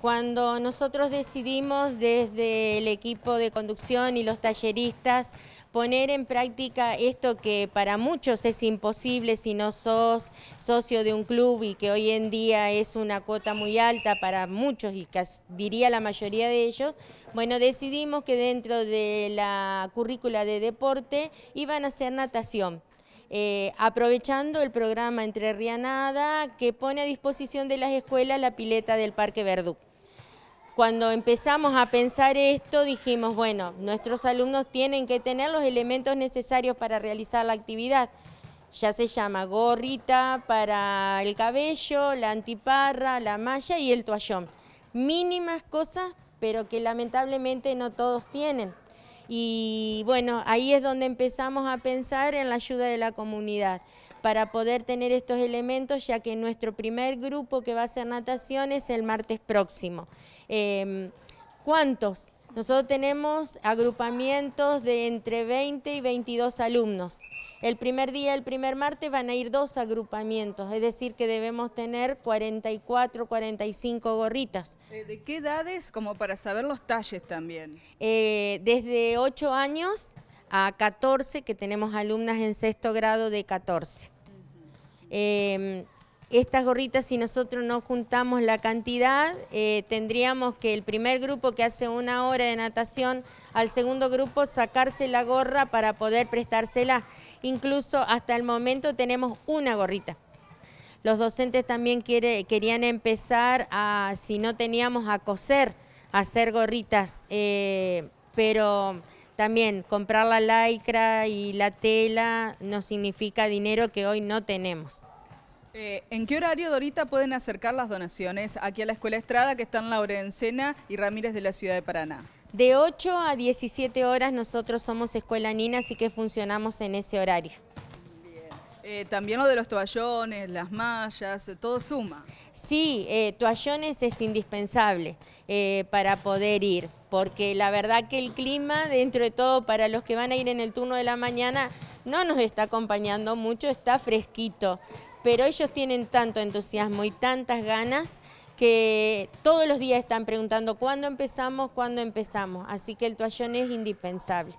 cuando nosotros decidimos desde el equipo de conducción y los talleristas poner en práctica esto que para muchos es imposible si no sos socio de un club y que hoy en día es una cuota muy alta para muchos y casi diría la mayoría de ellos, bueno, decidimos que dentro de la currícula de deporte iban a hacer natación. Eh, aprovechando el programa Entre Rianada que pone a disposición de las escuelas la pileta del Parque Verdú. Cuando empezamos a pensar esto dijimos, bueno, nuestros alumnos tienen que tener los elementos necesarios para realizar la actividad. Ya se llama gorrita para el cabello, la antiparra, la malla y el toallón. Mínimas cosas, pero que lamentablemente no todos tienen. Y bueno, ahí es donde empezamos a pensar en la ayuda de la comunidad para poder tener estos elementos, ya que nuestro primer grupo que va a hacer natación es el martes próximo. Em, ¿Cuántos nosotros tenemos agrupamientos de entre 20 y 22 alumnos. El primer día, el primer martes, van a ir dos agrupamientos, es decir, que debemos tener 44, 45 gorritas. Eh, ¿De qué edades? Como para saber los talles también. Eh, desde 8 años a 14, que tenemos alumnas en sexto grado de 14. Estas gorritas, si nosotros no juntamos la cantidad, eh, tendríamos que el primer grupo que hace una hora de natación, al segundo grupo sacarse la gorra para poder prestársela. Incluso hasta el momento tenemos una gorrita. Los docentes también querían empezar a, si no teníamos, a coser, a hacer gorritas, eh, pero también comprar la laicra y la tela no significa dinero que hoy no tenemos. Eh, ¿En qué horario, Dorita, pueden acercar las donaciones aquí a la Escuela Estrada, que están Laura Encena y Ramírez de la Ciudad de Paraná? De 8 a 17 horas nosotros somos Escuela Nina, así que funcionamos en ese horario. Eh, también lo de los toallones, las mallas, eh, todo suma. Sí, toallones es indispensable para poder ir, porque la verdad que el clima, dentro de todo, para los que van a ir en el turno de la mañana, no nos está acompañando mucho, está fresquito pero ellos tienen tanto entusiasmo y tantas ganas que todos los días están preguntando cuándo empezamos, cuándo empezamos. Así que el toallón es indispensable.